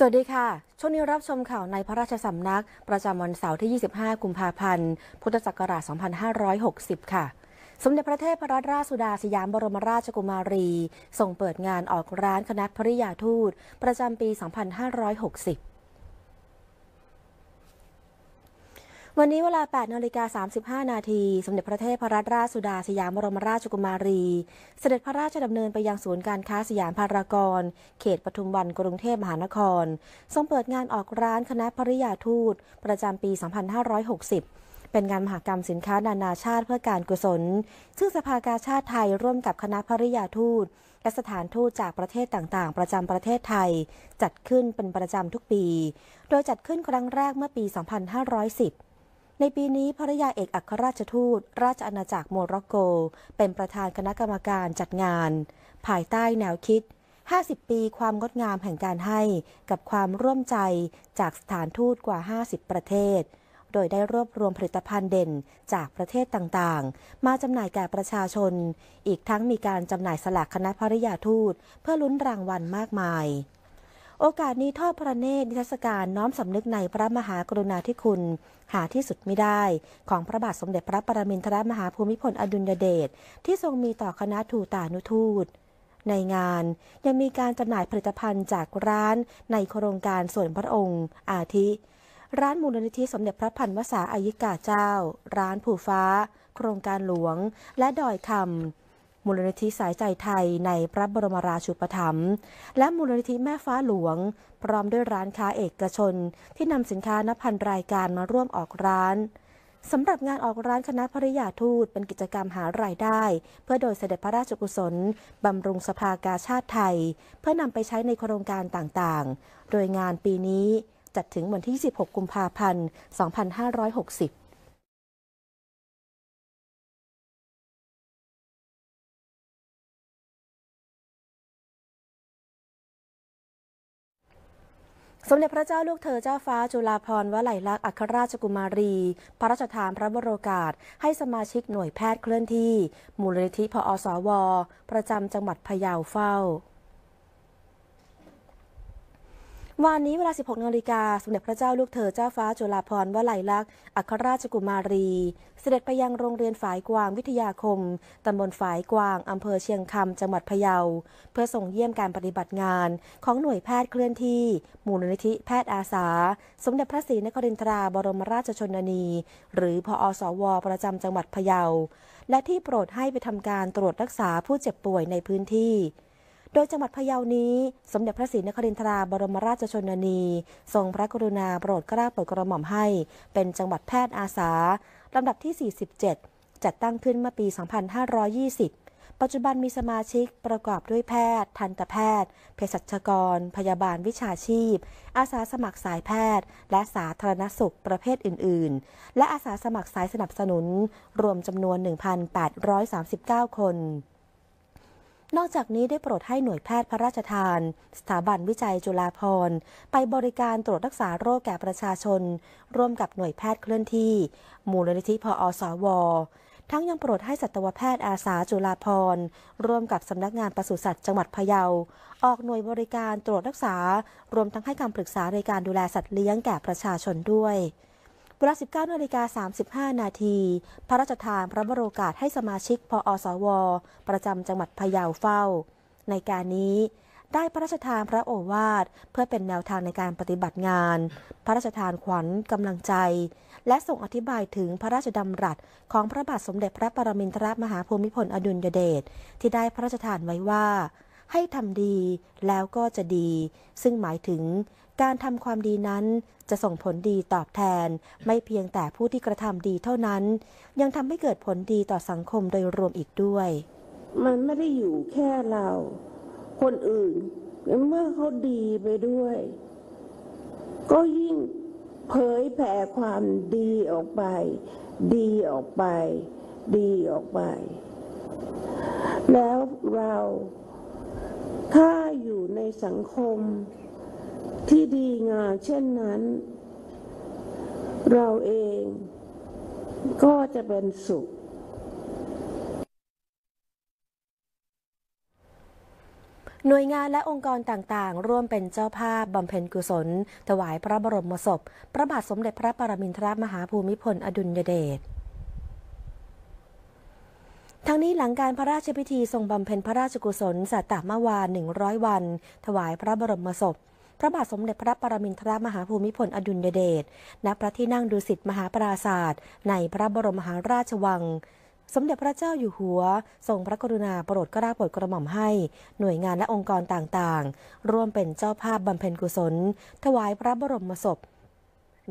สวัสดีค่ะ ช่วงนี้รับชมข่าวในพระราชสำนักประจำวันเสาร์ที่ 25 กุมภาพันธ์ พุทธศักราช 2560 ค่ะ สมเด็จพระเทพรัตนราชสุดาสยามบรมราชกุมารี ส่งเปิดงานออกร้านคณะพริยาทูตประจำปี 2560วันนี้เวลา8นาฬิกา35 นาที สมเด็จพระเทพรัตนราชสุดาสยามบรมราชกุมารีสเสด็จพระราชดำเนินไปยังศูนย์การค้าสยามพารากอน เขตปทุมวันกรุงเทพมหานคร ทรงเปิดงานออกร้านคณะภริยาทูตประจำปี 2560 เป็นงานมหกรรมสินค้านานาชาติเพื่อการกุศล ซึ่งสภากาชาติไทยร่วมกับคณะภริยาทูตและสถานทูตจากประเทศต่างๆ ประจำประเทศไทย จัดขึ้นเป็นประจำทุกปี โดยจัดขึ้นครั้งแรกเมื่อปี 2510ในปีนี้ภรยาเอกอัครราชทูตราชอาณาจักรโมร็อกโก เป็นประธานคณะกรรมการจัดงาน ภายใต้แนวคิด 50 ปีความงดงามแห่งการให้กับความร่วมใจจากสถานทูตกว่า 50 ประเทศ โดยได้รวบรวมผลิตภัณฑ์เด่นจากประเทศต่างๆ มาจำหน่ายแก่ประชาชน อีกทั้งมีการจำหน่ายสลากคณะภริยาทูตเพื่อลุ้นรางวัลมากมายโอกาสนี้ทอดพระเนตรนิทรรศการน้อมสำนึกในพระมหากรุณาธิคุณ หาที่สุดไม่ได้ของพระบาทสมเด็จพระปรมินทรมหาภูมิพลอดุลยเดชที่ทรงมีต่อคณะทูตานุทูต ในงานยังมีการจำหน่ายผลิตภัณฑ์จากร้านในโครงการส่วนพระองค์ อาทิ ร้านมูลนิธิสมเด็จพระพันวษาอายิกาเจ้า ร้านผูฟ้า โครงการหลวงและดอยคำมูลนิธิสายใจไทยในพระบรมราชูปถัมภ์และมูลนิธิแม่ฟ้าหลวง พร้อมด้วยร้านค้าเอกชน ที่นำสินค้านับพันรายการมาร่วมออกร้านสำหรับงานออกร้านคณะภริยาทูตเป็นกิจกรรมหารายได้ เพื่อโดยเสด็จพระราชกุศลบำรุงสภากาชาติไทย เพื่อนำไปใช้ในโครงการต่างๆ โดยงานปีนี้จัดถึงวันที่ 16 กุมภาพันธ์ 2560สมเด็จพระเจ้าลูกเธอเจ้าฟ้าจุฬาภรณ์วลัยลักษณ์อัครราชกุมารี พระราชทานพระบรมกาศให้สมาชิกหน่วยแพทย์เคลื่อนที่ มูลนิธิพออสว ประจำจังหวัดพะเยาเฝ้าวันนี้เวลา 16นาฬิกาสมเด็จพระเจ้าลูกเธอเจ้าฟ้าจุฬาภรวลัยลักษณ์อัครราชกุมารี เสด็จไปยังโรงเรียนฝายกวางวิทยาคม ตำบลฝายกวาง อำเภอเชียงคำ จังหวัดพะเยา เพื่อส่งเยี่ยมการปฏิบัติงานของหน่วยแพทย์เคลื่อนที่ มูลนิธิแพทย์อาสา สมเด็จพระศรีนครินทราบรมราชชนนีหรือพอสวประจำจังหวัดพะเยา และที่โปรดให้ไปทำการตรวจรักษาผู้เจ็บป่วยในพื้นที่โดยจังหวัดพะเยานี้ สมเด็จพระศรีนครินทราบรมราชชนนี ทรงพระกรุณาโปรดกล้าโปรดกระหม่อมให้ เป็นจังหวัดแพทย์อาสาลำดับที่ 47 จัดตั้งขึ้นเมื่อปี 2520 ปัจจุบันมีสมาชิกประกอบด้วยแพทย์ ทันตแพทย์เภสัชกร พยาบาลวิชาชีพ อาสาสมัครสายแพทย์ และสาธารณสุข ประเภทอื่น ๆ และอาสาสมัครสายสนับสนุน รวมจำนวน 1,839 คนนอกจากนี้ได้โปรดให้หน่วยแพทย์พระราชทาน สถาบันวิจัยจุฬาภรณ์ ไปบริการตรวจรักษาโรคแก่ประชาชนร่วมกับหน่วยแพทย์เคลื่อนที่มูลนิธิพออสว ทั้งยังโปรดให้สัตวแพทย์อาสาจุฬาภรณ์ร่วมกับสำนักงานปศุสัตว์จังหวัดพะเยา ออกหน่วยบริการตรวจรักษา รวมทั้งให้คำปรึกษาในการดูแลสัตว์เลี้ยงแก่ประชาชนด้วยเวลา 19นาฬิกา 35 นาที พระราชทานพระบรโอกาสให้สมาชิกพออสว ประจำจังหวัดพะเยาเฝ้า ในการนี้ ได้พระราชทานพระโอวาทเพื่อเป็นแนวทางในการปฏิบัติงาน พระราชทานขวัญกำลังใจ และส่งอธิบายถึงพระราชดำรัส ของพระบาทสมเด็จพระปรมินทรมหาภูมิพลอดุลยเดชที่ได้พระราชทานไว้ว่าให้ทำดีแล้วก็จะดี ซึ่งหมายถึงการทำความดีนั้นจะส่งผลดีตอบแทนไม่เพียงแต่ผู้ที่กระทำดีเท่านั้น ยังทำให้เกิดผลดีต่อสังคมโดยรวมอีกด้วย มันไม่ได้อยู่แค่เรา คนอื่นเมื่อเขาดีไปด้วย ก็ยิ่ง เผยแผ่ความดีออกไป ดีออกไป ดีออกไป แล้วเราถ้าอยู่ในสังคมที่ดีงามเช่นนั้น เราเองก็จะเป็นสุข หน่วยงานและองค์กรต่างๆ ร่วมเป็นเจ้าภาพบำเพ็ญกุศล ถวายพระบรมศพพระบาทสมเด็จพระปรมินทรมหาภูมิพล อดุลยเดชทั้งนี้หลังการพระราชพิธีทรงบำเพ็ญพระราชกุศลสัตตมวาน100 วันถวายพระบรมศพ พระบาทสมเด็จพระปรมินทรมหาภูมิพล อดุลยเดชณพระที่นั่งดุสิตมหาปราศาสตร์ ในพระบรมมหาราชวัง สมเด็จพระเจ้าอยู่หัว ทรงพระกรุณาโปรดกระราโปรดกระหม่อมให้ หน่วยงานและองค์กรต่างๆร่วมเป็นเจ้าภาพบำเพ็ญกุศล ถวายพระบรมศพ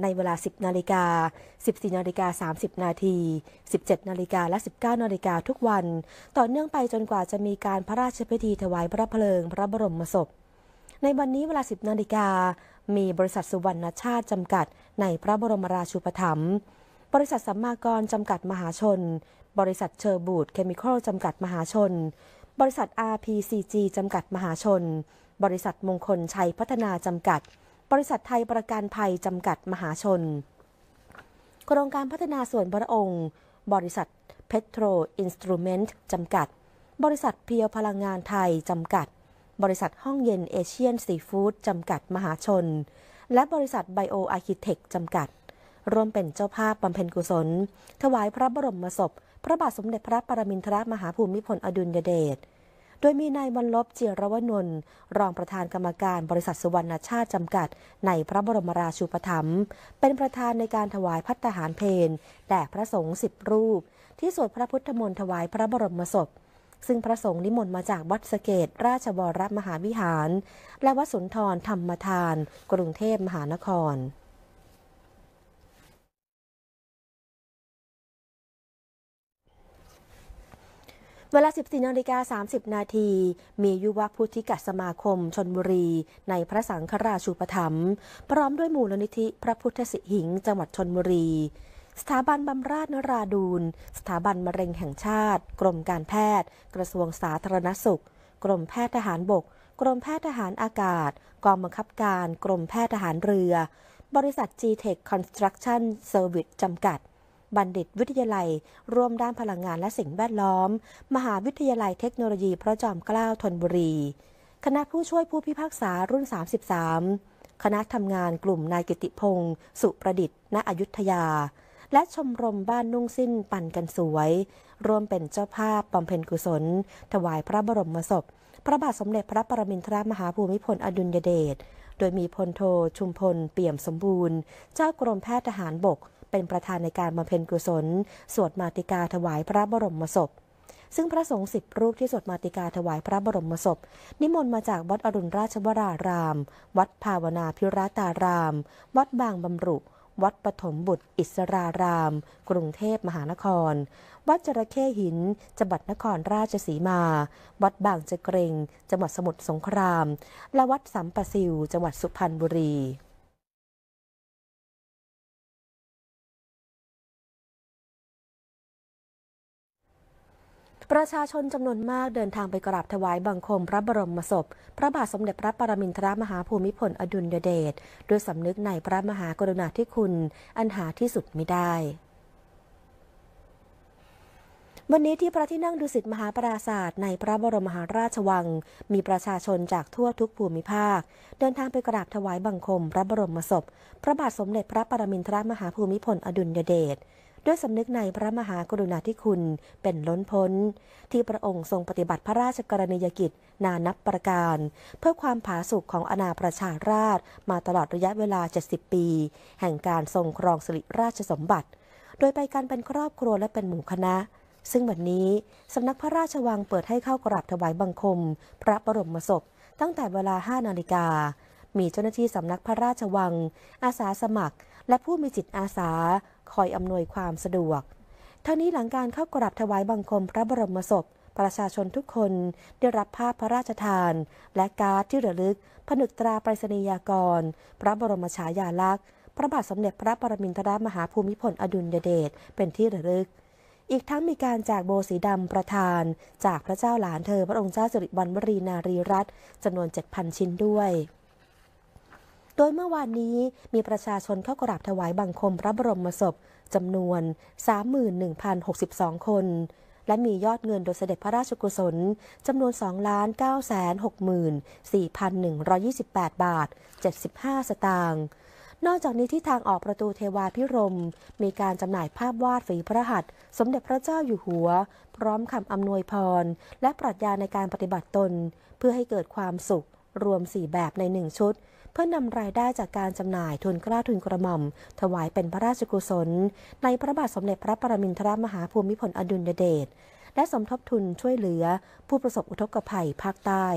ในเวลา 10 นาฬิกา 14 นาฬิกา 30 นาที 17 นาฬิกาและ 19 นาฬิกาทุกวัน ต่อเนื่องไปจนกว่าจะมีการพระราชพิธีถวายพระเพลิงพระบรมศพ ในวันนี้เวลา 10 นาฬิกา มีบริษัทสุวรรณชาติจำกัด ในพระบรมราชูปถัมภ์บริษัทสัมมากรจำกัดมหาชน บริษัทเชอร์บูดเคมีคอลจำกัดมหาชน บริษัท RPCG จำกัดมหาชน บริษัทมงคลชัย พัฒนาจำกัดบริษัทไทยประกันภัยจำกัดมหาชน โครงการพัฒนาส่วนพระองค์ บริษัทเพโตรอินสตูเมนต์จำกัด บริษัทเพียวพลังงานไทย จำกัด บริษัทห้องเย็นเอเชียนซีฟู้ดจำกัดมหาชน และบริษัทไบโออาร์คิเทคจำกัด ร่วมเป็นเจ้าภาพบำเพ็ญกุศล ถวายพระบรมศพ พระบาทสมเด็จพระปรมินทรมหาภูมิพลอดุลยเดชโดยมีนายบรรลบเจียรวนนท์รองประธานกรรมการบริษัทสุวรรณชาติจำกัด ในพระบรมราชูปถัมภ์เป็นประธานในการถวายพัตาหารเพนแด่พระสงฆ์สิบรูป ที่สวดพระพุทธมนต์ถวายพระบรมศพ ซึ่งพระสงฆ์นิมนต์มาจากวัดสเกต ราชวรมหาวิหาร และวัดสุนทรธรรมทาน กรุงเทพมหานครเวลา 14นาฬิกา30 นาที มียุวพุทธิกสมาคมชนบุรีในพระสังฆราชูปถัมภ์พร้อมด้วยมูลนิธิพระพุทธสิหิงจังหวัดชนบุรี สถาบันบำราชนราดูนสถาบันมะเร็งแห่งชาติกรมการแพทย์ กระทรวงสาธารณสุขกรมแพทย์ทหารบกกรมแพทย์ทหารอากาศ กองบังคับการกรมแพทย์ทหารเรือ บริษัท G-Tech Construction Service จำกัดบัณฑิตวิทยาลัย ร่วมด้านพลังงานและสิ่งแวดล้อม มหาวิทยาลัยเทคโนโลยีพระจอมเกล้าธนบุรี คณะผู้ช่วยผู้พิพากษารุ่น 33 คณะทำงานกลุ่มนายกิติพงศ์สุประดิษฐ์ ณอยุธยา และชมรมบ้านนุ่งสิ้นปั่นกันสวย ร่วมเป็นเจ้าภาพบำเพ็ญกุศล ถวายพระบรมศพพระบาทสมเด็จพระปรมินทรมหาภูมิพลอดุลยเดช โดยมีพลโท ชุมพล เปี่ยมสมบูรณ์ เจ้ากรมแพทย์ทหารบกเป็นประธานในการบำเพ็ญกุศล สวดมาติกาถวายพระบรมศพ ซึ่งพระสงฆ์สิบรูปที่สวดมาติกาถวายพระบรมศพ นิมนต์มาจากวัดอรุณราชวราราม วัดภาวนาพิรัตาราม วัดบางบำรุ วัดปฐมบุตรอิสราราม กรุงเทพมหานคร วัดจระเข้หินจังหวัดนครราชสีมา วัดบางจะเกรงจังหวัดสมุทรสงคราม และวัดสัมปะซิวจังหวัดสุพรรณบุรีประชาชนจำนวนมากเดินทางไปกราบถวายบังคมพระบรมศพพระบาทสมเด็จพระปรมินทรมหาภูมิพลอดุลยเดชด้วยสำนึกในพระมหากรุณาธิคุณอันหาที่สุดไม่ได้ วันนี้ที่พระที่นั่งดุสิตมหาปราศาสตร์ในพระบรมมหาราชวัง มีประชาชนจากทั่วทุกภูมิภาคเดินทางไปกราบถวายบังคมพระบรมศพพระบาทสมเด็จพระปรมินทรมหาภูมิพลอดุลยเดชด้วยสำนึกในพระมหากรุณาธิคุณเป็นล้นพ้น ที่พระองค์ทรงปฏิบัติพระราชกรณียกิจ นานับประการ เพื่อความผาสุกของอาณาประชาราชมาตลอดระยะเวลา 70 ปี แห่งการทรงครองสิริราชสมบัติ โดยไปการเป็นครอบครัวและเป็นหมู่คณะ ซึ่งวันนี้ สำนักพระราชวังเปิดให้เข้ากราบถวายบังคม พระบรมศพตั้งแต่เวลา5นาฬิกามีเจ้าหน้าที่สำนักพระราชวัง อาสาสมัคร และผู้มีจิตอาสาคอยอำนวยความสะดวก ทั้งนี้หลังการเข้ากราบถวายบังคม พระบรมศพ ประชาชนทุกคน ได้รับภาพพระราชทาน และการ์ดที่ระลึก ผนึกตราไปรษณียากรพระบรมฉายาลักษณ์พระบาทสมเด็จพระปรมินทรมหาภูมิพลอดุลยเดช เป็นที่ระลึก อีกทั้งมีการแจกโบสีดำประธาน จากพระเจ้าหลานเธอพระองค์เจ้าสิริวัณวรีนารีรัตน์จำนวน7,000ชิ้นด้วยโดยเมื่อวานนี้มีประชาชนเข้ากราบถวายบังคมพระบรมศพจำนวน 31,062คน และมียอดเงินโดยเสด็จพระราชกุศลจำนวน 2,964,128 บาท 75 สตางค์ นอกจากนี้ที่ทางออกประตูเทวาพิรมมีการจำหน่ายภาพวาดฝีพระหัตถ์สมเด็จพระเจ้าอยู่หัว พร้อมคำอำนวยพร และปรัชญาในการปฏิบัติตนเพื่อให้เกิดความสุขรวม 4 แบบใน 1 ชุด เพื่อนำรายได้จากการจำหน่ายทุนกล้าทุนกระหม่อม ถวายเป็นพระราชกุศล ในพระบาทสมเด็จพระปรมินทรมหาภูมิพลอดุลยเดชและสมทบทุนช่วยเหลือ ผู้ประสบอุทกภัยภาคใต้